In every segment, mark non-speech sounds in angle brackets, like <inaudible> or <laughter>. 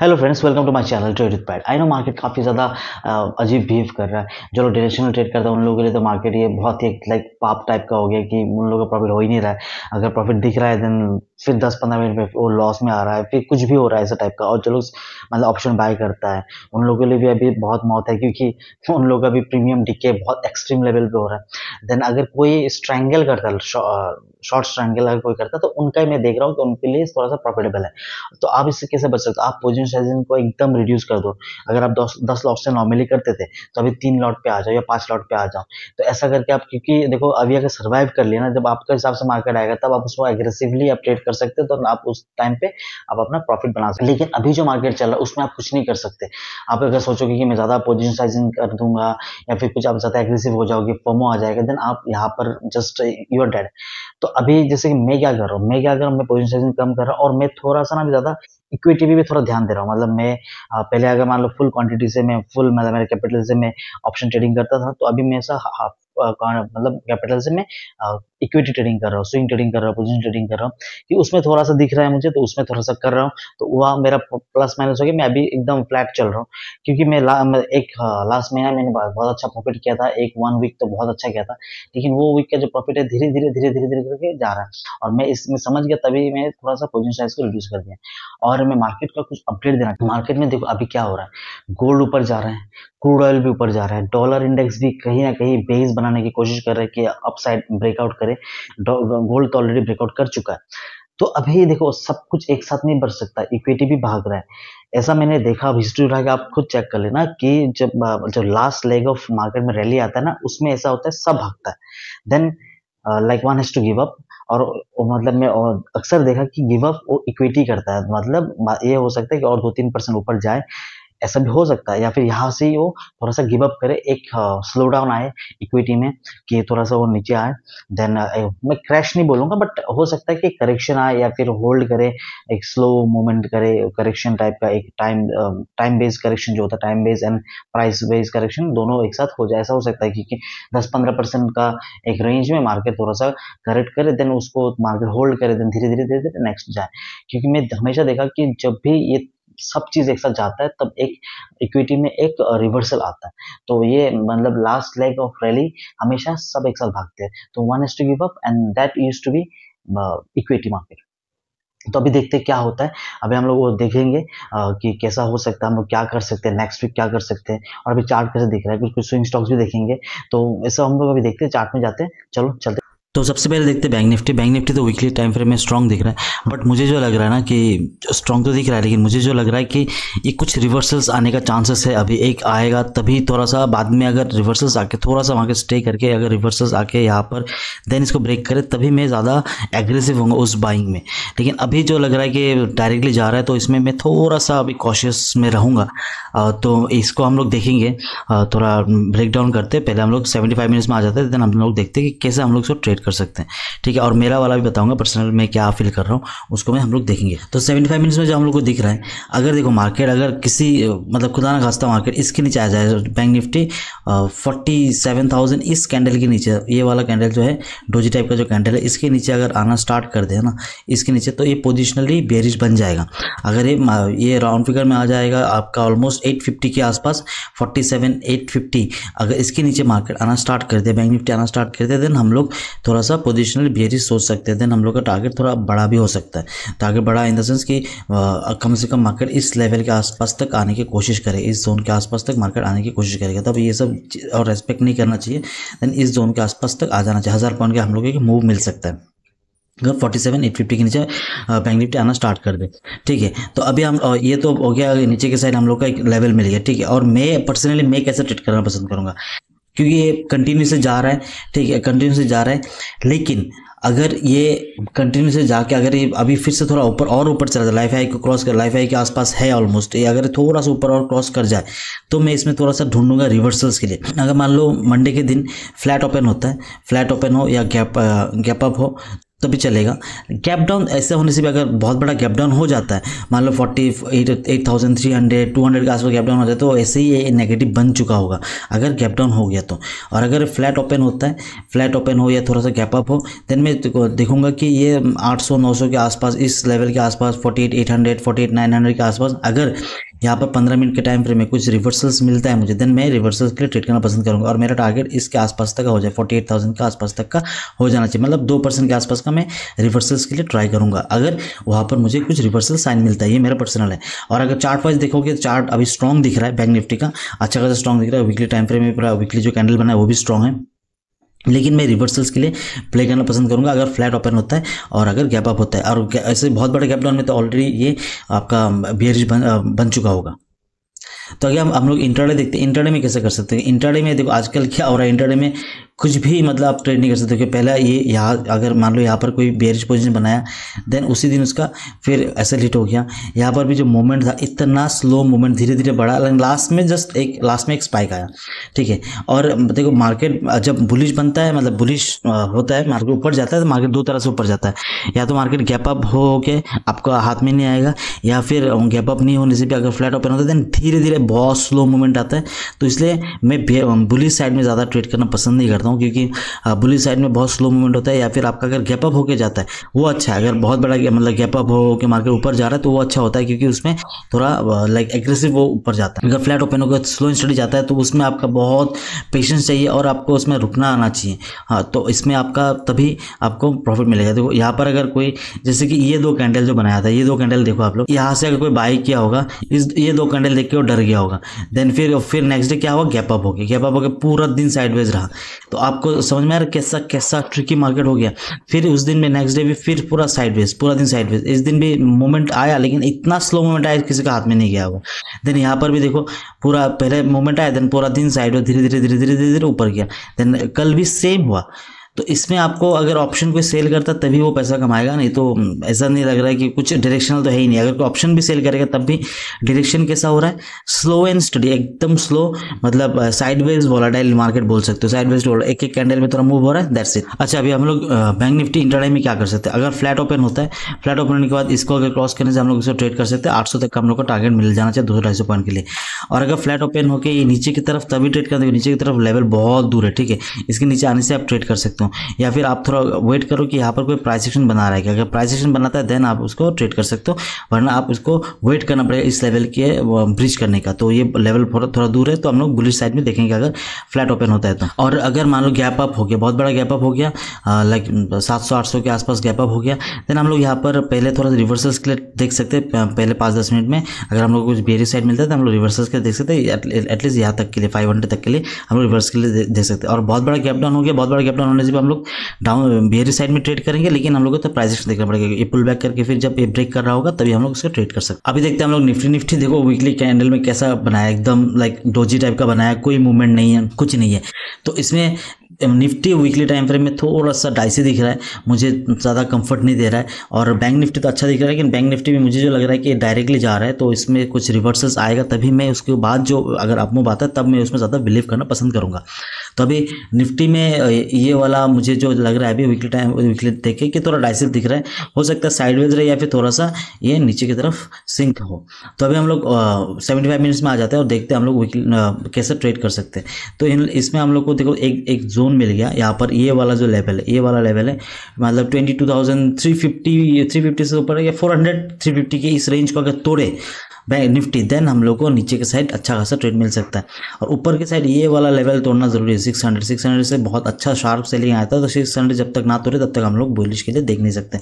hello friends welcome to my channel trade pad I know market काफ़ी ज़्यादा अजीब behave कर रहा है जो लोग डायरेक्शनल ट्रेड करते हैं उन लोगों के लिए तो मार्केट ये बहुत ही लाइक पाप टाइप का हो गया कि उन लोगों का प्रॉफिट हो ही नहीं रहा है अगर प्रॉफिट दिख रहा है देन फिर दस पंद्रह मिनट में वो लॉस में आ रहा है फिर कुछ भी हो रहा है ऐसा टाइप का और चलो मतलब ऑप्शन बाय करता है उन लोगों के लिए भी अभी बहुत मौत है क्योंकि <laughs> उन लोग का भी प्रीमियम डिके बहुत एक्सट्रीम लेवल पे हो रहा है देन अगर कोई स्ट्रैंगल करता है शॉर्ट स्ट्रैंगल अगर कोई करता है तो उनका ही मैं देख रहा हूँ कि उनके लिए थोड़ा सा प्रॉफिटेबल है तो आप इससे कैसे बच सकते हो आप पोजिशन साइजिंग को एकदम रिड्यूस कर दो अगर आप दस दस लॉट से नॉर्मली करते थे तो अभी तीन लॉट पे आ जाओ या पाँच लॉट पे आ जाओ तो ऐसा करके आप क्योंकि देखो अभी अगर सर्वाइव कर लिया ना जब आपका हिसाब से मार्केट आएगा तब आप उसको एग्रेसिवली अपडेट कर सकते तो आप उस टाइम पे आप अपना प्रॉफिट बना सकते लेकिन अभी जो मार्केट चल रहा है उसमें आप कुछ नहीं कर सकते आप अगर सोचोगे कि मैं ज़्यादा पोजिशन साइजिंग कर दूंगा या फिर कुछ आप ज़्यादा एग्रेसिव हो जाओगे फोमो आ जाएगा देन आप यहाँ पर जस्ट यू आर डेड तो अभी जैसे कि मैं क्या कर रहा हूँ मैं क्या कर रहा हूँ मैं पोजिशन साइजिंग कम कर रहा हूँ और मैं थोड़ा सा ना ज़्यादा इक्विटी भी थोड़ा ध्यान दे रहा हूँ मतलब मैं पहले अगर मान लो फुल क्वांटिटी से मैं फुल मतलब मेरे कैपिटल से मैं ऑप्शन ट्रेडिंग करता था तो अभी मैं ऐसा हाँ, मतलब कैपिटल से मैं इक्विटी ट्रेडिंग कर रहा हूँ स्विंग ट्रेडिंग कर रहा हूँ पोजिशन ट्रेडिंग कर रहा हूँ कि उसमें थोड़ा सा दिख रहा है मुझे तो उसमें थोड़ा सा कर रहा हूँ तो वह मेरा प्लस माइनस हो गया मैं अभी एकदम फ्लैट चल रहा हूँ क्योंकि मैं, ला, एक लास्ट हाँ, महीना मैंने बहुत अच्छा प्रॉफिट किया था एक वन वीक तो बहुत अच्छा किया था लेकिन वो वीक का जो प्रॉफिट है धीरे धीरे धीरे धीरे धीरे करके जा रहा है और मैं इसमें समझ गया तभी मैं थोड़ा सा पोजिशन साइज को रिड्यूस कर दिया और मैं मार्केट का कुछ अपडेट देना मार्केट में देखो अभी क्या हो रहा है गोल्ड ऊपर जा रहे हैं क्रूड ऑयल भी ऊपर जा रहा है डॉलर इंडेक्स भी कहीं ना कहीं बेस बना बनाने की कोशिश कर रहे हैं कि अपसाइड ब्रेकआउट करे गोल्ड तो ऑलरेडी ब्रेकआउट कर चुका है तो अभी देखो सब कुछ एक साथ नहीं बढ़ सकता इक्विटी भी भाग रहा है ऐसा मैंने देखा अब हिस्ट्री उठा के आप खुद चेक कर लेना कि जब जब लास्ट लेग ऑफ मार्केट में रैली आता है ना उसमें ऐसा होता है सब भागता है then like one has to give up और मतलब मैं अक्सर देखा कि गिव अप वो इक्विटी करता है मतलब ये हो सकता है कि और दो तीन परसेंट ऊपर जाए ऐसा भी हो सकता है या फिर यहाँ से ही वो थोड़ा सा गिवअप करे एक स्लो डाउन आए इक्विटी में कि थोड़ा सा वो नीचे आए देन मैं क्रैश नहीं बोलूँगा बट हो सकता है कि करेक्शन आए या फिर होल्ड करे एक स्लो मूवमेंट करे करेक्शन टाइप का एक टाइम टाइम बेस्ड करेक्शन जो होता है time based and price based correction दोनों एक साथ हो जाए ऐसा हो सकता है क्योंकि दस पंद्रह परसेंट का एक रेंज में मार्केट थोड़ा सा करेक्ट करे देन उसको मार्केट होल्ड करे देन धीरे धीरे धीरे धीरे नेक्स्ट जाए क्योंकि मैं हमेशा देखा कि जब भी ये सब चीज़ एक साथ जाता है तब एक इक्विटी में एक रिवर्सल आता है तो ये मतलब लास्ट लेग ऑफ रैली हमेशा सब एक साथ भागते हैं तो one has to give up and that used to be equity market तो अभी देखते क्या होता है अभी हम लोग वो देखेंगे आ, कि कैसा हो सकता है हम लोग क्या कर सकते हैं नेक्स्ट वीक क्या कर सकते हैं और अभी चार्ट कैसे दिख रहा है कुछ कुछ स्विंग स्टॉक्स भी देखेंगे तो ऐसा हम लोग अभी देखते हैं चार्ट में जाते हैं चलो चलते तो सबसे पहले देखते हैं बैंक निफ्टी बैंक निफ्टी तो वीकली टाइम फ्रेम में स्ट्रॉन्ग दिख रहा है बट मुझे जो लग रहा है ना कि स्ट्रॉन्ग तो दिख रहा है लेकिन मुझे जो लग रहा है कि ये कुछ रिवर्सल्स आने का चांसेस है अभी एक आएगा तभी थोड़ा सा बाद में अगर रिवर्सल्स आके थोड़ा सा वहाँ के स्टे करके अगर रिवर्सल्स आके यहाँ पर देन इसको ब्रेक करे तभी मैं ज़्यादा एग्रेसिव हूँ उस बाइंग में लेकिन अभी जो लग रहा है कि डायरेक्टली जा रहा है तो इसमें मैं थोड़ा सा अभी कॉशियस में रहूँगा तो इसको हम लोग देखेंगे थोड़ा ब्रेक डाउन करते पहले हम लोग सेवेंटी फाइव मिनट्स में आ जाते हैं देन हम लोग देखते हैं कि कैसे हम लोग इसको ट्रेड कर सकते हैं ठीक है और मेरा वाला भी बताऊंगा पर्सनल मैं क्या फील कर रहा हूँ उसको मैं हम लोग देखेंगे तो सेवेंटी फाइव मिनट्स में जो हम लोग को दिख रहा है अगर देखो मार्केट अगर किसी मतलब खुदा ना खास्ता मार्केट इसके नीचे आ जाए Bank Nifty forty seven thousand इस कैंडल के नीचे ये वाला कैंडल जो है डोजी टाइप का जो कैंडल है इसके नीचे अगर आना स्टार्ट कर दे ना इसके नीचे तो ये पोजिशनली बेरिश बन जाएगा अगर ये ये राउंड फिगर में आ जाएगा आपका ऑलमोस्ट एट फिफ्टी के आसपास फोर्टी सेवन एट फिफ्टी अगर इसके नीचे मार्केट आना स्टार्ट कर दे बैंक निफ्टी आना स्टार्ट कर दे देन हम लोग थोड़ा थोड़ा सा पोजिशनल बिहेवियर सोच सकते हैं देन हम लोग का टारगेट थोड़ा बड़ा भी हो सकता है टारगेट बड़ा इन द सेंस कि कम से कम मार्केट इस लेवल के आसपास तक आने की कोशिश करे इस जोन के आसपास तक मार्केट आने की कोशिश करेगा तब ये सब और रेस्पेक्ट नहीं करना चाहिए देन इस जोन के आसपास तक आ जाना चाहिए हज़ार पॉइंट के हम लोग एक मूव मिल सकता है अगर फोर्टी सेवन एट फिफ्टी के नीचे बैंक निफ्टी आना स्टार्ट कर दे ठीक है तो अभी हम ये तो हो गया नीचे के साइड हम लोग का एक लेवल मिल गया ठीक है और मैं पर्सनली मैं कैसे ट्रीट करना पसंद करूँगा क्योंकि ये कंटिन्यू से जा रहा है ठीक है कंटिन्यू से जा रहा है लेकिन अगर ये कंटिन्यू से जाके अगर ये अभी फिर से थोड़ा ऊपर और ऊपर चला जाए लाइफ हाई को क्रॉस कर लाइफ हाई के आसपास है ऑलमोस्ट ये अगर थोड़ा सा ऊपर और क्रॉस कर जाए तो मैं इसमें थोड़ा सा ढूंढूंगा रिवर्सल्स के लिए अगर मान लो मंडे के दिन फ्लैट ओपन होता है फ्लैट ओपन हो या गैप गैप अप हो तो भी चलेगा गैप डाउन ऐसे होने से भी अगर बहुत बड़ा गैप डाउन हो जाता है मान लो forty eight eight thousand three hundred two hundred के आसपास गैप डाउन हो जाता है तो ऐसे ही ये नेगेटिव बन चुका होगा अगर गैप डाउन हो गया तो और अगर फ्लैट ओपन होता है फ्लैट ओपन हो या थोड़ा सा गैप अप हो देन मैं देखूंगा कि ये आठ सौ नौ सौ के आसपास इस लेवल के आसपास forty eight eight hundred forty eight nine hundred के आसपास अगर यहाँ पर पंद्रह मिनट के टाइम फ्रेम में कुछ रिवर्सल्स मिलता है मुझे देन मैं रिवर्सल्स के लिए ट्रेड करना पसंद करूँगा और मेरा टारगेट इसके आसपास तक हो जाए फोर्टी एट थाउजेंड के आसपास तक का हो जाना चाहिए मतलब दो परसेंट के आसपास का मैं रिवर्सल्स के लिए ट्राई करूँगा अगर वहाँ पर मुझे कुछ रिवर्सल साइन मिलता है ये मेरा पर्सनल है और अगर चार्ट वाइज देखोगे तो चार्ट अभी स्ट्रॉन्ग दिख रहा है बैंक निफ्टी का अच्छा खासा स्ट्रॉन्ग दिख रहा है वीकली टाइम फ्रेम में पूरा वीकली जो कैंडल बना है वो भी स्ट्रॉन्ग है लेकिन मैं रिवर्सल्स के लिए प्ले करना पसंद करूंगा अगर फ्लैट ओपन होता है और अगर गैप अप होता है और ऐसे बहुत बड़े गैप डाउन में तो ऑलरेडी ये आपका बियरिश बन बन चुका होगा तो अगर हम हम लोग इंटरडे देखते हैं इंटरडे में कैसे कर सकते हैं इंटरडे में देखो आजकल क्या हो रहा है इंटरडे में कुछ भी मतलब आप ट्रेड नहीं कर सकते क्योंकि पहला ये यहाँ अगर मान लो यहाँ पर कोई बेरिज पोजिशन बनाया देन उसी दिन उसका फिर ऐसे हिट हो गया यहाँ पर भी जो मोमेंट था इतना स्लो मोमेंट धीरे धीरे बढ़ा लेकिन लास्ट में जस्ट एक लास्ट में एक स्पाइक आया ठीक है और देखो मार्केट जब बुलिश बनता है मतलब बुलिश होता है मार्केट ऊपर जाता है तो मार्केट दो तरह से ऊपर जाता है या तो मार्केट गैप अप हो के आपका हाथ में नहीं आएगा या फिर गैप अप नहीं होने से भी अगर फ्लैट ओपन होता है देन धीरे धीरे बहुत स्लो मूवमेंट आता है तो इसलिए मैं बुलिश साइड में ज़्यादा ट्रेड करना पसंद नहीं करता करता हूँ क्योंकि बुलिस साइड में बहुत स्लो मूवमेंट होता है या फिर आपका अगर गैपअप होकर जाता है वो अच्छा है अगर बहुत बड़ा मतलब गैपअप हो के मार्केट ऊपर जा रहा है तो वो अच्छा होता है क्योंकि उसमें थोड़ा लाइक एग्रेसिव वो ऊपर जाता है अगर फ्लैट ओपन होकर स्लो स्टडी जाता है तो उसमें आपका बहुत पेशेंस चाहिए और आपको उसमें रुकना आना चाहिए हाँ तो इसमें आपका तभी आपको प्रॉफिट मिलेगा देखो यहाँ पर अगर कोई जैसे कि ये दो कैंडल जो बनाया था ये दो कैंडल देखो आप लोग यहाँ से अगर कोई बाई किया होगा इस ये दो कैंडल देख के वो डर गया होगा देन फिर फिर नेक्स्ट डे क्या हुआ गैप अप हो गया गैप अप हो पूरा दिन साइडवेज रहा तो तो आपको समझ में आ रहा कैसा कैसा ट्रिकी मार्केट हो गया फिर उस दिन में नेक्स्ट डे भी फिर पूरा साइडवेज पूरा दिन साइडवेज इस दिन भी मोमेंट आया लेकिन इतना स्लो मोमेंट आया किसी का हाथ में नहीं गया होगा देन यहाँ पर भी देखो पूरा पहले मोमेंट आया देन पूरा दिन साइड धीरे धीरे धीरे धीरे धीरे धीरे ऊपर गया देन कल भी सेम हुआ तो इसमें आपको अगर ऑप्शन कोई सेल करता तभी वो पैसा कमाएगा नहीं तो हम्म, ऐसा नहीं लग रहा है कि कुछ डायरेक्शनल तो है ही नहीं अगर कोई ऑप्शन भी सेल करेगा तब भी डायरेक्शन कैसा हो रहा है स्लो एंड स्टडी एकदम स्लो मतलब साइडवेज वॉलाटाइल मार्केट बोल सकते हो साइडवेज एक एक कैंडल में थोड़ा मूव हो रहा है दैट्स इट अच्छा अभी हम लोग बैंक निफ्टी इंटरडे में क्या कर सकते हैं अगर फ्लैट ओपन होता है फ्लैट ओपन होने के बाद इसको अगर क्रॉस करने से हम लोग इसको ट्रेड कर सकते हैं आठ तक हम लोग को टारगेट मिल जाना चाहिए दो सौ पॉइंट के लिए और अगर फ्लैट ओपन होकर नीचे की तरफ तभी ट्रेड करते हो नीचे की तरफ लेवल बहुत दूर है ठीक है इसके नीचे आने से आप ट्रेड कर सकते हो हो या फिर आप थोड़ा वेट करो कि यहाँ पर कोई प्राइस एक्शन बना रहा है क्या अगर प्राइस एक्शन बनाता है देन आप उसको ट्रेड कर सकते हो वरना आप उसको वेट करना पड़ेगा इस लेवल के ब्रिज करने का तो ये लेवल थोड़ा दूर है तो हम लोग बुलिश साइड में देखेंगे अगर फ्लैट ओपन होता है तो और अगर मान लो गैप अप हो गया बहुत बड़ा गैप अप हो गया लाइक सात सौ आठ सौ के आसपास गैप अप हो गया देन हम लोग यहाँ पर पहले थोड़ा सा रिवर्सल्स के लिए देख सकते हैं पहले पाँच दस मिनट में अगर हम लोग कुछ बेरी साइड मिलता है तो हम लोग रिवर्सल्स के देख सकते हैं एटलीस्ट यहाँ तक के लिए फाइव हंड्रेड तक के लिए हम लोग रिवर्स के लिए देख सकते हैं और बहुत बड़ा गैप डाउन हो गया बहुत बड़ा गैप डाउन होने से सिर्फ हम लोग डाउन बियरी साइड में ट्रेड करेंगे लेकिन हम लोग को तो प्राइजेक्शन देखना पड़ेगा ये पुल बैक करके फिर जब ये ब्रेक कर रहा होगा तभी हम लोग उसको ट्रेड कर सकते अभी देखते हैं हम लोग निफ्टी निफ्टी देखो वीकली कैंडल में कैसा बनाया एकदम लाइक डोजी टाइप का बनाया कोई मूवमेंट नहीं है कुछ नहीं है तो इसमें निफ्टी वीकली टाइम फ्रेम में थोड़ा सा डाइसी दिख रहा है मुझे ज़्यादा कंफर्ट नहीं दे रहा है और बैंक निफ्टी तो अच्छा दिख रहा है लेकिन बैंक निफ्टी में मुझे जो लग रहा है कि डायरेक्टली जा रहा है तो इसमें कुछ रिवर्सल्स आएगा तभी मैं उसके बाद जो अगर अपमूव आता है तब मैं उसमें ज़्यादा बिलीव करना पसंद करूँगा तो अभी निफ्टी में ये वाला मुझे जो लग रहा है अभी वीकली टाइम वीकली देखे कि थोड़ा डाइसिव दिख रहा है हो सकता है साइडवेज रहे या फिर थोड़ा सा ये नीचे की तरफ सिंक हो तो अभी हम लोग सेवेंटी फाइव मिनट्स में आ जाते हैं और देखते हैं हम लोग कैसे ट्रेड कर सकते हैं तो इन इसमें हम लोग को देखो एक एक जोन मिल गया यहाँ पर ये वाला जो लेवल है ये वाला लेवल है मतलब twenty two thousand three fifty three fifty से ऊपर या फोर हंड्रेड थ्री फिफ्टी के इस रेंज को अगर तोड़े बैंक निफ्टी देन हम लोग को नीचे के साइड अच्छा खासा ट्रेड मिल सकता है और ऊपर के साइड ये वाला लेवल तोड़ना जरूरी है सिक्स हंड्रेड सिक्स हंड्रेड से बहुत अच्छा शार्प सेलिंग आया था तो सिक्स हंड्रेड जब तक ना तोड़े तब तक हम लोग बुलिश के लिए देख नहीं सकते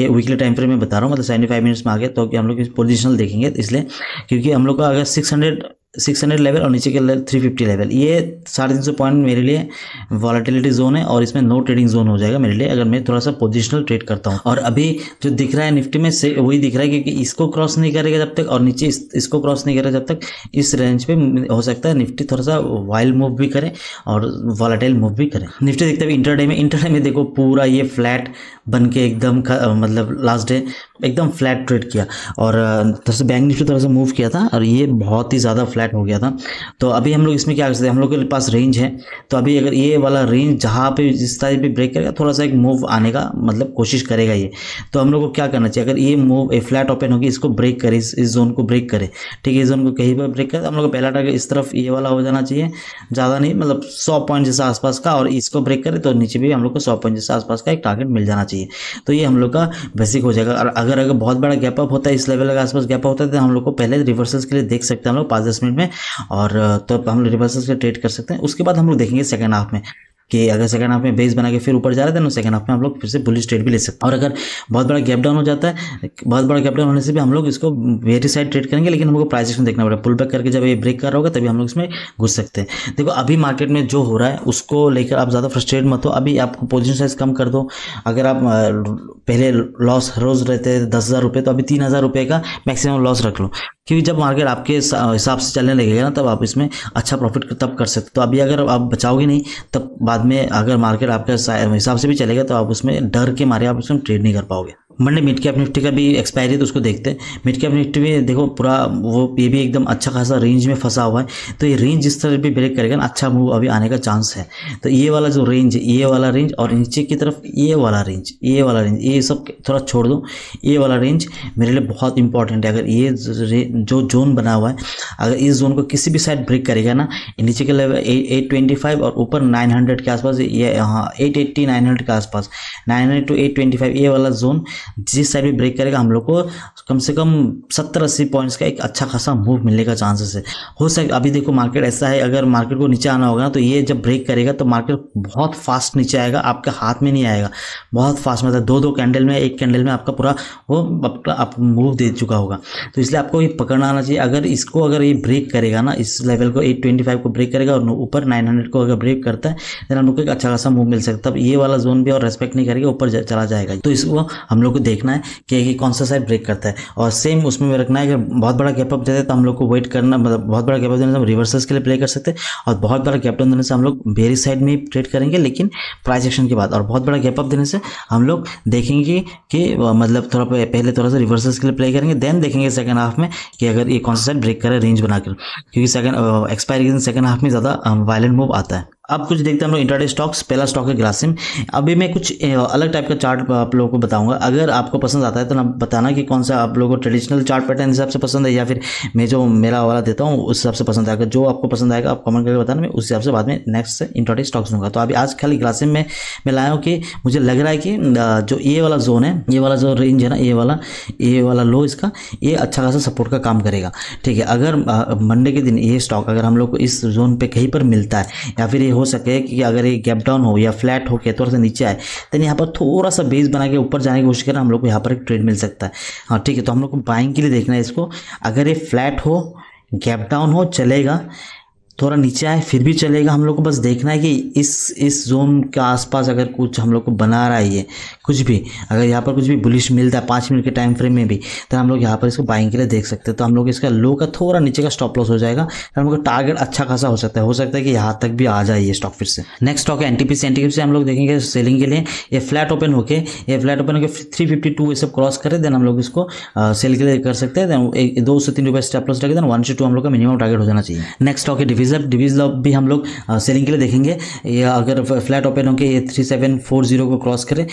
ये वीकली टाइम फ्रेम में बता रहा हूँ मतलब सेवेंटी फाइव मिनट्स में आ गए तो हम लोग पोजिशनल देखेंगे इसलिए क्योंकि हम लोग का अगर six hundred six hundred level और नीचे के लेवल थ्री फिफ्टी लेवल ये साढ़े तीन सौ पॉइंट मेरे लिए वॉलेटिलिटी जोन है और इसमें नो ट्रेडिंग जोन हो जाएगा मेरे लिए अगर मैं थोड़ा सा पोजिशनल ट्रेड करता हूँ और अभी जो दिख रहा है निफ्टी में से वही दिख रहा है क्योंकि इसको क्रॉस नहीं करेगा जब तक और नीचे इस, इसको क्रॉस नहीं करेगा जब तक इस रेंज पर हो सकता है निफ्टी थोड़ा सा वाइल्ड मूव भी करें और वॉलेटाइल मूव भी करें निफ्टी देखते इंटर इंटरडे में इंटरडे में देखो पूरा ये फ्लैट बन के एकदम मतलब लास्ट डे एकदम फ्लैट ट्रेड किया और थोड़ा सा बैंक निफ्टी थोड़ा सा मूव किया था और ये बहुत ही ज़्यादा फ्लैट फ्लैट हो गया था तो अभी हम लोग इसमें क्या कर सकते हैं हम लोग के पास रेंज है तो अभी अगर ये वाला रेंज जहाँ पे जिस टाइप पे ब्रेक करेगा थोड़ा सा एक मूव आने का मतलब कोशिश करेगा ये तो हम लोग को क्या करना चाहिए अगर ये मूव ए फ्लैट ओपन होगी इसको ब्रेक करे इस, इस जोन को ब्रेक करे ठीक है इस जोन को कहीं पर ब्रेक करे तो हम लोग पहला टाइम इस तरफ ये वाला हो जाना चाहिए ज़्यादा नहीं मतलब सौ पॉइंट जैसे आसपास का और इसको ब्रेक करे तो नीचे भी हम लोग को सौ पॉइंट जैसे आसपास का एक टारगेट मिल जाना चाहिए तो ये हम लोग का बेसिक हो जाएगा और अगर अगर बहुत बड़ा गैप अप होता है इस लेवल के आसपास गैप अप होता है तो हम लोग को पहले रिवर्सल्स के लिए देख सकते हैं हम लोग पाँच दस मिनट में और तब तो हम लोग रिवर्सल से ट्रेड कर सकते हैं उसके बाद हम लोग देखेंगे सेकंड हाफ में कि अगर सेकंड हाफ में बेस बना के फिर ऊपर जा रहे थे ना सेकंड हाफ में हम लोग फिर से बुलिश ट्रेड भी ले सकते हैं और अगर बहुत बड़ा गैप डाउन हो जाता है बहुत बड़ा गैप डाउन होने से भी हम लोग इसको वेरी साइड ट्रेड करेंगे लेकिन हमको प्राइस एक्शन देखना पड़ेगा पुल बैक करके जब ये ब्रेक कर रहा होगा तभी हम लोग इसमें घुस सकते हैं देखो अभी मार्केट में जो हो रहा है उसको लेकर आप ज़्यादा फ्रस्ट्रेट मत हो अभी आपको पोजिशन साइज कम कर दो अगर आप पहले लॉस रोज रहते दस हज़ार रुपये तो अभी तीन हज़ार रुपये का मैक्सिमम लॉस रख लो क्योंकि जब मार्केट आपके हिसाब से चलने लगेगा ना तब आप इसमें अच्छा प्रॉफिट तब कर सकते तो अभी अगर आप बचाओगे नहीं तब बाद में अगर मार्केट आपके हिसाब से भी चलेगा तो आप उसमें डर के मारे आप उसमें ट्रेड नहीं कर पाओगे मंडे मिड कैप निफ्टी का भी एक्सपायरी है तो उसको देखते हैं मिड कैप निफ्टी में देखो पूरा वो ये भी एकदम अच्छा खासा रेंज में फंसा हुआ है तो ये रेंज जिस तरह भी ब्रेक करेगा ना अच्छा मूव अभी आने का चांस है तो ये वाला जो रेंज है ये वाला रेंज और नीचे की तरफ ये वाला रेंज ये वाला रेंज ये सब थोड़ा छोड़ दो ये वाला रेंज मेरे लिए बहुत इंपॉर्टेंट है अगर ये जो जोन बना हुआ है अगर इस जोन को किसी भी साइड ब्रेक करेगा ना नीचे के लेवल एट ट्वेंटी फाइव और ऊपर नाइन हंड्रेड के आसपास ये हाँ एट एट्टी नाइन हंड्रेड के आसपास nine hundred two eight twenty five ये वाला जोन जिस साइड भी ब्रेक करेगा हम लोग को कम से कम सत्तर अस्सी पॉइंट्स का एक अच्छा खासा मूव मिलने का चांसेस है हो सके अभी देखो मार्केट ऐसा है अगर मार्केट को नीचे आना होगा तो ये जब ब्रेक करेगा तो मार्केट बहुत फास्ट नीचे आएगा आपके हाथ में नहीं आएगा बहुत फास्ट मतलब दो दो कैंडल में एक कैंडल में आपका पूरा वो आपका आप मूव दे चुका होगा तो इसलिए आपको ये पकड़ना आना चाहिए अगर इसको अगर ये ब्रेक करेगा ना इस लेवल को एट को ब्रेक करेगा और ऊपर नाइन को अगर ब्रेक करता है तो हम लोग को एक अच्छा खासा मूव मिल सकता है ये वाला जोन भी और रेस्पेक्ट नहीं करेगा ऊपर चला जाएगा तो इसको हम लोग को देखना है कि कौन सा साइड ब्रेक करता है और सेम उसमें रखना है अगर बहुत बड़ा गैप अप देते हैं तो हम लोग को वेट करना मतलब बहुत बड़ा गैप अप देने से हम रिवर्सल्स के लिए प्ले कर सकते हैं और बहुत बड़ा गैप डाउन देने से हम लोग बेरी साइड में ट्रेड करेंगे लेकिन प्राइस एक्शन के बाद और बहुत बड़ा गैप अप देने से हम लोग देखेंगे कि मतलब थोड़ा पहले थोड़ा सा रिवर्सल्स के लिए प्ले करेंगे देन देखेंगे सेकंड हाफ में कि अगर ये कौन सा साइड ब्रेक करें रेंज बनाकर क्योंकि सेकंड एक्सपायरी सेकंड हाफ में ज़्यादा वायलेंट मूव आता है अब कुछ देखते हैं हम लोग इंटरडे स्टॉक्स पहला स्टॉक है ग्रासिम अभी मैं कुछ अलग टाइप का चार्ट आप लोगों को बताऊंगा अगर आपको पसंद आता है तो ना बताना कि कौन सा आप लोगों को ट्रेडिशनल चार्ट पैटर्न हिसाब से पसंद है या फिर मैं जो मेरा वाला देता हूँ उस हिसाब से पसंद आएगा जो आपको पसंद आएगा आप कमेंट करके बताना मैं उस हिसाब से बाद में नेक्स्ट इंटरडे स्टॉक्स दूंगा तो अभी आज खाली ग्रासिम में मैं लाया हूँ कि मुझे लग रहा है कि जो ए वाला जोन है ये वाला जो रेंज है ना ए वाला ए वाला लो इसका ये अच्छा खासा सपोर्ट का काम करेगा ठीक है अगर मंडे के दिन ये स्टॉक अगर हम लोग को इस जोन पर कहीं पर मिलता है या फिर ये हो सके कि अगर ये गैप डाउन हो या फ्लैट हो के थोड़ा सा नीचे आए देन यहाँ पर थोड़ा सा बेस बना के ऊपर जाने की कोशिश करें हम लोग को यहाँ पर एक ट्रेड मिल सकता है हाँ ठीक है तो हम लोग को बाइंग के लिए देखना है इसको अगर ये फ्लैट हो गैप डाउन हो चलेगा थोड़ा नीचे आए फिर भी चलेगा हम लोग को बस देखना है कि इस इस जोन के आसपास अगर कुछ हम लोग को बना रहा है ये कुछ भी अगर यहाँ पर कुछ भी बुलिश मिलता है पाँच मिनट के टाइम फ्रेम में भी तो हम लोग यहाँ पर इसको बाइंग के लिए देख सकते हैं तो हम लोग इसका लो का थोड़ा नीचे का स्टॉप लॉस हो जाएगा तो हम लोग टारगेट अच्छा खासा हो सकता है हो सकता है कि यहाँ तक भी आ जाए ये स्टॉक फिर से नेक्स्ट स्टॉक है एन टी पी से हम लोग देखेंगे सेलिंग के लिए ये फ्लैट ओपन होके ये फ्लैट ओपन होकर थ्री फिफ्टी टू ये सब क्रॉस करें देन हम लोग इसको सेल के लिए कर सकते हैं दो से तीन रुपये स्टॉप लॉस रखें देन वन से टू हम लोग का मिनिमम टारगेट हो जाना चाहिए नेक्स्ट स्टॉक है रिजर्व डिवीज भी हम लोग सेलिंग के लिए देखेंगे या अगर फ्लैट ओपन होंगे ये थ्री सेवन फोर जीरो को क्रॉस करें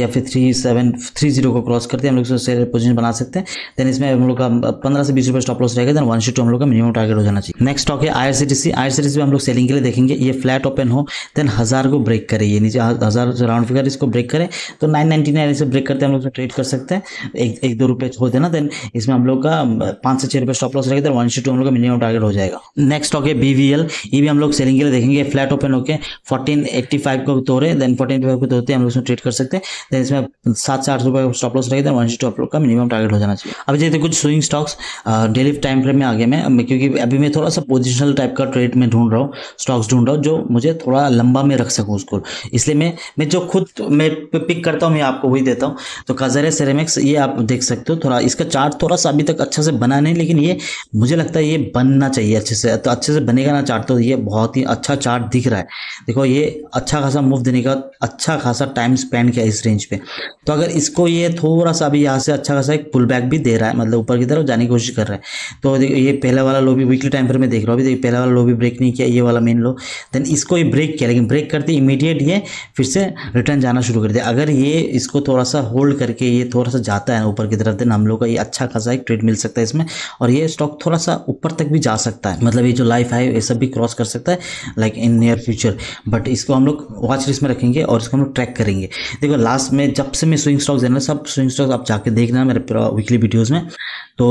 या फिर थ्री सेवन थ्री जीरो को क्रॉस करते हैं हम लोग सेल पोजीशन बना सकते हैं देन इसमें हम लोग का पंद्रह से बीस रुपये स्टॉप लॉस रहेगा देन वन शी टू हम लोग का मिनिमम टारगेट हो जाना चाहिए नेक्स्ट स्टॉक है I R C C I R C T C हम लोग सेलिंग के लिए देखेंगे ये फ्लैट ओपन हो देन हज़ार को ब्रेक करें ये नीचे हज़ार राउंड फिगर इसको ब्रेक करें तो नाइन नाइनटी नाइन इसे ब्रेक करते हैं हम लोग ट्रेड कर सकते हैं एक एक दो रुपये छोड़ देना देन इसमें हम लोग का पाँच से छः रुपये स्टॉप लॉस रहेगा देन वन शी टू हम लोग का मिनिमम टारगेट हो जाएगा नेक्स्ट स्टॉक है बी ईवीएल ये भी हम लोग सेलिंग के लिए देखेंगे फ्लैट ओपन होके फोर्टीन एट्टी फाइव को तोड़े देन फोर्टीन फाइव को तोड़ते हम लोग इसमें ट्रेड कर सकते हैं देन इसमें सात से आठ रुपये स्टॉप लॉस रहेगा वन स्टॉप लॉस का मिनिमम टारगेट हो जाना चाहिए अब जैसे कुछ swing stocks daily time frame में आगे मैं क्योंकि अभी मैं थोड़ा सा पोजिशनल टाइप का ट्रेड में ढूंढ रहा हूँ स्टॉक्स ढूंढ रहा हूँ जो मुझे थोड़ा लंबा में रख सकूँ उसको इसलिए मैं मैं जो खुद मैं पिक करता हूँ मैं आपको वही देता हूँ तो काजरे सेरेमिक्स ये आप देख सकते हो थोड़ा इसका चार्ट थोड़ा सा अभी तक अच्छा से बना नहीं लेकिन ये मुझे लगता है ये बनना चाहिए अच्छे से तो अच्छे से बनेगा देखें ना चार्ट तो ये बहुत ही अच्छा चार्ट दिख रहा है देखो ये अच्छा खासा मूव देने का अच्छा खासा टाइम स्पेंड किया इस रेंज पे तो अगर इसको ये थोड़ा सा अभी यहाँ से अच्छा खासा एक पुल बैक भी दे रहा है मतलब ऊपर की तरफ जाने की कोशिश कर रहा है तो देखो ये पहला वाला लो भी वीकली टाइम पर मैं देख रहा हूँ अभी पहला वाला लो भी ब्रेक नहीं किया ये वाला मेन लो देन इसको ये ब्रेक किया लेकिन ब्रेक करते इमीडिएट ये फिर से रिटर्न जाना शुरू कर दिया अगर ये इसको थोड़ा सा होल्ड करके ये थोड़ा सा जाता है ऊपर की तरफ देन हम लोग का ये अच्छा खासा एक ट्रेड मिल सकता है इसमें और ये स्टॉक थोड़ा सा ऊपर तक भी जा सकता है मतलब ये जो लाइफ है ये सब भी क्रॉस कर सकता है like in near future but इसको हम लोग वॉच लिस्ट में रखेंगे और इसको हम लोग ट्रैक करेंगे देखो लास्ट में जब से मैं स्विंग स्टॉक्स देना सब स्विंग स्टॉक्स आप जाके देखना मेरे वीकली वीडियोज़ में तो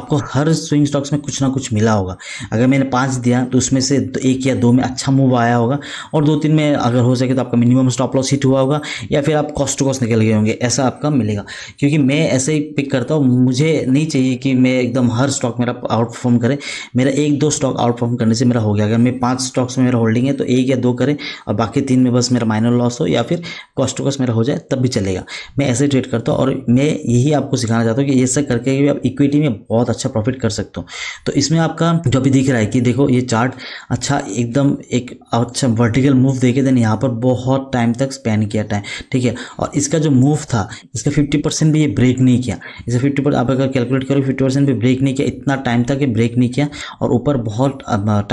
आपको हर स्विंग स्टॉक्स में कुछ ना कुछ मिला होगा अगर मैंने पाँच दिया तो उसमें से एक या दो में अच्छा मूव आया होगा और दो तीन में अगर हो सके तो आपका मिनिमम स्टॉप लॉस हिट हुआ होगा या फिर आप कॉस्ट टू कॉस्ट निकल गए होंगे ऐसा आपका मिलेगा क्योंकि मैं ऐसे ही पिक करता हूँ मुझे नहीं चाहिए कि मैं एकदम हर स्टॉक मेरा आउट परफॉर्म करे मेरा एक दो स्टॉक आउट परफॉर्म करने से मेरा हो गया अगर मैं पांच स्टॉक्स में मेरा होल्डिंग है तो एक या दो करें और बाकी तीन में बस मेरा माइनर लॉस हो या फिर कॉस्ट टू कॉस्ट मेरा हो जाए तब भी चलेगा मैं ऐसे ट्रेड करता हूँ और मैं यही आपको सिखाना चाहता हूँ कि ऐसा करके भी आप इक्विटी में बहुत अच्छा प्रॉफिट कर सकते हो तो इसमें आपका जो अभी दिख रहा है कि देखो ये चार्ट अच्छा एकदम एक अच्छा वर्टिकल मूव देखे देन यहाँ पर बहुत टाइम तक स्पेंड किया टाइम ठीक है और इसका जो मूव था इसका फिफ्टी परसेंट भी ये ब्रेक नहीं किया इसे फिफ्टी पर आप अगर कैलकुलेट करो फिफ्टी परसेंट भी ब्रेक नहीं किया इतना टाइम तक ये ब्रेक नहीं किया और ऊपर बहुत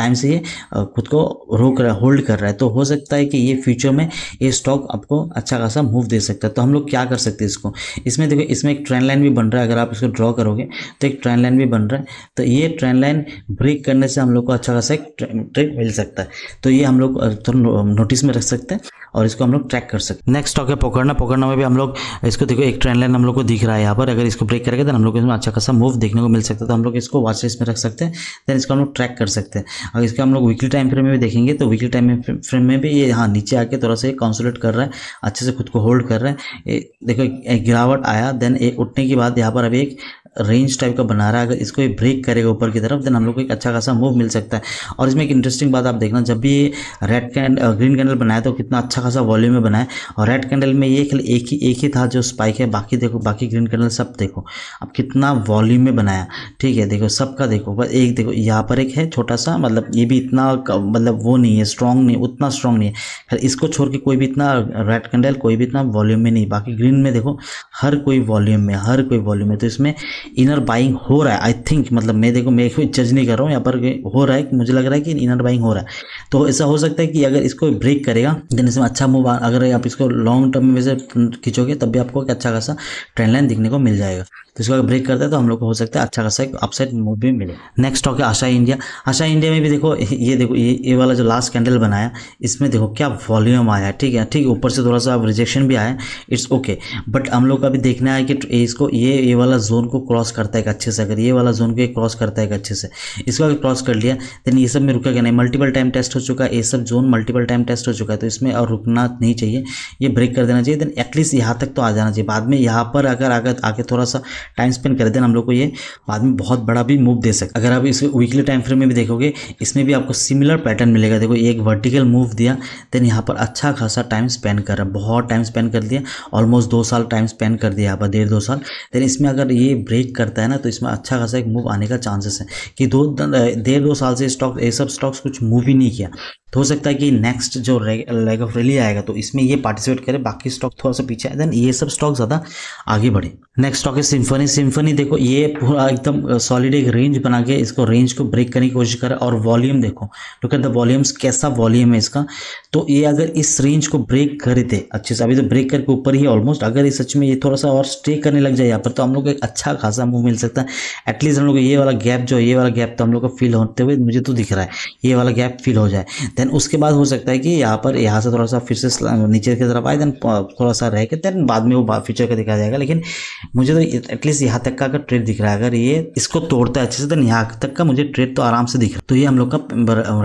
टाइम से ये खुद को रोक रहा होल्ड कर रहा है तो हो सकता है कि ये फ्यूचर में ये स्टॉक आपको अच्छा खासा मूव दे सकता है तो हम लोग क्या कर सकते हैं इसको इसमें देखो इसमें एक ट्रेंड लाइन भी बन रहा है अगर आप इसको ड्रॉ करोगे तो एक ट्रेंड लाइन भी बन रहा है तो ये ट्रेंड लाइन ब्रेक करने से हम लोग को अच्छा खासा एक ट्रेड मिल सकता है तो ये हम लोग थोड़ा नोटिस में रख सकते हैं और इसको हम लोग ट्रैक कर सकते नेक्स्ट स्टॉक है पकड़ना पकड़ना में भी हम लोग इसको देखो एक ट्रेंड लाइन हम लोग को दिख रहा है यहाँ पर अगर इसको ब्रेक करेंगे तो हम लोग इसमें अच्छा खासा मूव देखने को मिल सकता है तो हम लोग इसको वॉच लिस्ट में रख सकते हैं देन इसको हम लोग ट्रैक कर सकते हैं और इसका हम लोग वीकली टाइम फ्रेम में भी देखेंगे तो वीकली टाइम फ्रेम में भी ये हाँ नीचे आके थोड़ा सा कॉन्सोलेट कर रहा है अच्छे से खुद को होल्ड कर रहा है देखो एक गिरावट आया देन एक उठने के बाद यहाँ पर अभी एक रेंज टाइप का बना रहा है अगर इसको ब्रेक करेगा ऊपर की तरफ देन हम लोग को एक अच्छा खासा मूव मिल सकता है और इसमें एक इंटरेस्टिंग बात आप देखना जब भी रेड कैंड ग्रीन कैंडल बनाया तो कितना अच्छा अच्छा खासा वॉल्यूम में बनाए और रेड कैंडल में ये खाली एक ही एक ही था जो स्पाइक है बाकी देखो बाकी ग्रीन कैंडल सब देखो अब कितना वॉल्यूम में बनाया ठीक है देखो सबका देखो बस एक देखो यहाँ पर एक है छोटा सा मतलब ये भी इतना मतलब वो नहीं है स्ट्रॉन्ग नहीं उतना स्ट्रॉन्ग नहीं है खैर इसको छोड़ के कोई भी इतना रेड कैंडल कोई भी इतना वॉल्यूम में नहीं बाकी ग्रीन में देखो हर कोई वॉल्यूम में हर कोई वॉल्यूम में तो इसमें इनर बाइंग हो रहा है आई थिंक मतलब मैं देखो मैं कोई जज नहीं कर रहा हूँ यहाँ पर हो रहा है कि मुझे लग रहा है कि इनर बाइंग हो रहा है तो ऐसा हो सकता है कि अगर इसको ब्रेक करेगा देन इसमें अच्छा मूव अगर आप इसको लॉन्ग टर्म में से खींचोगे तब भी आपको एक अच्छा खासा ट्रेंड लाइन दिखने को मिल जाएगा तो इसको अगर ब्रेक करते हैं तो हम लोग को हो सकता है अच्छा खासा एक अपसाइड मूव भी मिले नेक्स्ट स्टॉक है आशा इंडिया आशा इंडिया में भी देखो ये देखो ये ये वाला जो लास्ट कैंडल बनाया इसमें देखो क्या वॉल्यूम आया है ठीक है ठीक ऊपर से थोड़ा सा अब रिजेक्शन भी आया इट्स ओके बट हम लोग का भी देखना है कि इसको ये ये वाला जोन को क्रॉस करता है अच्छे से अगर ये वाला जोन को क्रॉस करता है अच्छे से इसको अगर क्रॉस कर लिया देन ये सब में रुका गया नहीं मल्टीपल टाइम टेस्ट हो चुका है ये सब जोन मल्टीपल टाइम टेस्ट हो चुका है तो इसमें और रुकना नहीं चाहिए ये ब्रेक कर देना चाहिए देन एटलीस्ट यहाँ तक तो आ जाना चाहिए बाद में यहाँ पर अगर आगे आके थोड़ा सा टाइम स्पेंड कर देन हम लोग को ये बाद में बहुत बड़ा भी मूव दे सकते अगर आप इस वीकली टाइम फ्रेम में भी देखोगे इसमें भी आपको सिमिलर पैटर्न मिलेगा देखो एक वर्टिकल मूव दिया देन यहाँ पर अच्छा खासा टाइम स्पेंड कर रहा बहुत टाइम स्पेंड कर दिया ऑलमोस्ट दो साल टाइम स्पेंड कर दिया यहाँ पर डेढ़ दो साल देन इसमें अगर ये ब्रेक करता है ना तो इसमें अच्छा खासा एक मूव आने का चांसेस है कि दो डेढ़ दो साल से स्टॉक ये सब स्टॉक्स कुछ मूव ही नहीं किया तो हो सकता है कि नेक्स्ट जो लेग ऑफ रैली आएगा तो इसमें ये पार्टिसिपेट करे बाकी स्टॉक थोड़ा सा पीछे आए देन ये सब स्टॉक ज़्यादा आगे बढ़े नेक्स्ट स्टॉक है सिम्फो सिम्फनी सिम्फनी देखो ये पूरा एकदम सॉलिड एक रेंज बना के इसको रेंज को ब्रेक करने की कोशिश कर रहा है और वॉल्यूम देखो लुक एट द वॉल्यूम्स कैसा वॉल्यूम है इसका तो ये अगर इस रेंज को ब्रेक करे थे अच्छे से अभी तो ब्रेक करके ऊपर ही ऑलमोस्ट अगर ये सच में ये थोड़ा सा और स्टे करने लग जाए यहाँ पर तो हम लोग को एक अच्छा खासा मूव मिल सकता है एटलीस्ट हम लोग ये वाला गैप जो ये वाला गैप तो हम लोग को फील होते हुए मुझे तो दिख रहा है ये वाला गैप फील हो जाए देन उसके बाद हो सकता है कि यहाँ पर यहाँ से थोड़ा सा फिर से नीचे की तरफ आए देन थोड़ा सा रह के देन बाद में वो फ्यूचर का दिखाया जाएगा लेकिन मुझे तो एटलीस्ट यहाँ तक का अगर ट्रेड दिख रहा है अगर ये इसको तोड़ता है अच्छे से तो यहाँ तक का मुझे ट्रेड तो आराम से दिख रहा है तो ये हम लोग का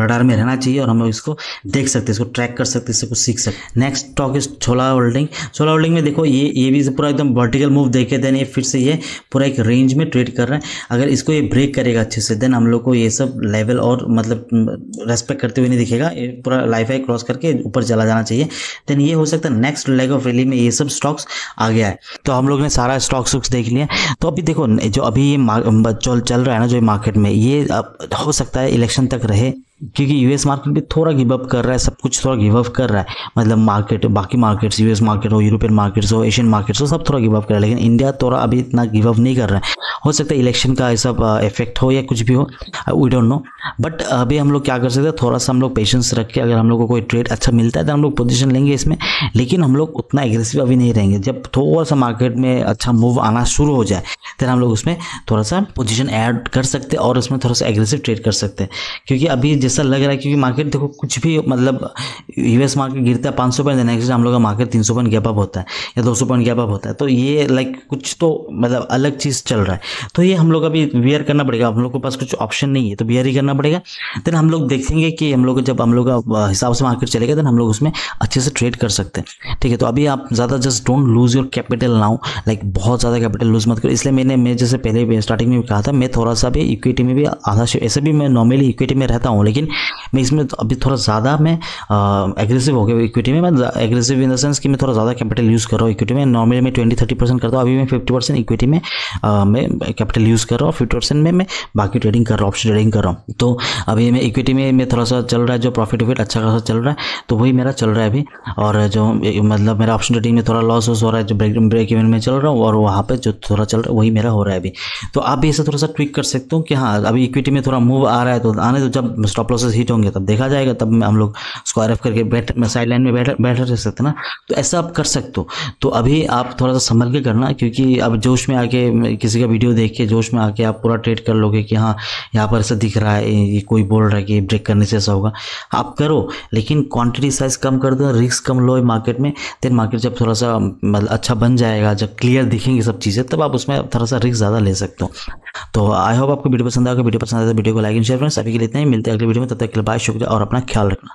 रडार में रहना चाहिए और हम लोग इसको देख सकते हैं इसको ट्रैक कर सकते हैं इससे कुछ सीख सकते next stock is Chola holding Chola holding में देखो ये ये भी पूरा एकदम वर्टिकल मूव देखे देन ये फिर से ये पूरा एक रेंज में ट्रेड कर रहे हैं अगर इसको ये ब्रेक करेगा अच्छे से देन हम लोग को ये सब लेवल और मतलब रेस्पेक्ट करते हुए नहीं दिखेगा ये पूरा लाइफ आई क्रॉस करके ऊपर चला जाना चाहिए देन ये हो सकता है नेक्स्ट लेग ऑफ रैली में ये सब स्टॉक्स आ गया है तो हम लोग ने सारा स्टॉक्स देख लिया है तो अभी देखो जो अभी चल चल रहा है ना जो मार्केट में ये हो सकता है इलेक्शन तक रहे क्योंकि यूएस मार्केट भी थोड़ा गिवअप कर रहा है सब कुछ थोड़ा गिवअप कर रहा है मतलब मार्केट बाकी मार्केट्स यूएस मार्केट हो यूरोपियन मार्केट्स हो एशियन मार्केट्स हो सब थोड़ा गिवअप कर रहा है लेकिन इंडिया थोड़ा अभी इतना गिवअप नहीं कर रहा है हो सकता है इलेक्शन का ऐसा इफेक्ट हो या कुछ भी हो वी डोंट नो बट अभी हम लोग क्या कर सकते हैं थोड़ा सा हम लोग पेशेंस रख के अगर हम लोग को कोई ट्रेड अच्छा मिलता है तो हम लोग पोजिशन लेंगे इसमें लेकिन हम लोग उतना एग्रेसिव अभी नहीं रहेंगे जब थोड़ा सा मार्केट में अच्छा मूव आना शुरू हो जाए तो हम लोग उसमें थोड़ा सा पोजिशन ऐड कर सकते हैं और उसमें थोड़ा सा एग्रेसिव ट्रेड कर सकते हैं क्योंकि अभी जैसा लग रहा है क्योंकि मार्केट देखो कुछ भी मतलब यूएस मार्केट गिरता है पाँच सौ पॉइंट नेक्स्ट हम लोग का मार्केट तीन सौ पॉइंट गैप अप होता है या दो सौ पॉइंट गैप अप होता है तो ये लाइक कुछ तो मतलब अलग चीज़ चल रहा है तो ये हम लोग अभी बियर करना पड़ेगा हम लोग के पास कुछ ऑप्शन नहीं है तो बियर ही करना पड़ेगा देन हम लोग देखेंगे कि हम लोग जब हम लोग का हिसाब से मार्केट चलेगा देन हम लोग उसमें अच्छे से ट्रेड कर सकते हैं ठीक है तो अभी आप ज़्यादा just don't lose your capital now like बहुत ज़्यादा कैपिटल लूज़ मत करो इसलिए मैंने मैं जैसे पहले स्टार्टिंग में भी कहा था मैं थोड़ा सा भी इक्विटी में भी आधा ऐसे भी मैं नॉर्मली इक्विटी में रहता हूँ लेकिन लेकिन मैं इसमें तो अभी थोड़ा ज़्यादा मैं एग्रेसिव हो गया इक्विटी में मैं एग्रेसिव इन द सेंस कि मैं थोड़ा ज़्यादा कैपिटल यूज़ कर रहा हूँ इक्विटी में नॉर्मली मैं ट्वेंटी थर्टी परसेंट करता हूँ अभी मैं फिफ्टी परसेंट इक्विटी में मैं कैपिटल यूज़ कर रहा हूँ फिफ्टी परसेंट में मैं बाकी ट्रेडिंग कर रहा हूँ ऑप्शन ट्रेडिंग कर रहा हूँ तो अभी मैं इक्विटी में मैं थोड़ा सा चल रहा है जो प्रॉफिट वफिट अच्छा खासा चल रहा है तो वही मेरा चल रहा है अभी और जो मतलब मेरा ऑप्शन ट्रेडिंग में थोड़ा लॉस वॉस हो रहा है जो ब्रेक ब्रेक इवन में चल रहा हूँ और वहाँ पर जो थोड़ा चल रहा है वही मेरा हो रहा है अभी तो आप भी ऐसा थोड़ा सा ट्विक कर सकते हो कि हाँ अभी इक्विटी में थोड़ा मूव आ रहा है तो आने तो जब स्टॉप स्टॉप प्रोसेस हिट होंगे तब देखा जाएगा तब हम लोग स्क्वायर एफ करके बैठ साइड लाइन में बैठ बैठ रह सकते ना तो ऐसा आप कर सकते हो तो अभी आप थोड़ा सा संभल के करना क्योंकि अब जोश में आके किसी का वीडियो देख के जोश में आके आप पूरा ट्रेड कर लोगे कि हाँ यहाँ पर ऐसा दिख रहा है ये कोई बोल रहा है कि ब्रेक करने से ऐसा होगा आप करो लेकिन क्वान्टिटी साइज कम कर दो रिस्क कम लो मार्केट में देन मार्केट जब थोड़ा सा मतलब अच्छा बन जाएगा जब क्लियर दिखेंगी सब चीज़ें तब आप उसमें थोड़ा सा रिस्क ज़्यादा ले सकते हो तो आई होप आपको वीडियो पसंद आएगा वीडियो पसंद आया तो वीडियो को लाइक एंड शेयर करें सभी के लिए इतना ही मिलते हैं अगले वीडियो में तब तक के लिए बाय शुक्रिया और अपना ख्याल रखना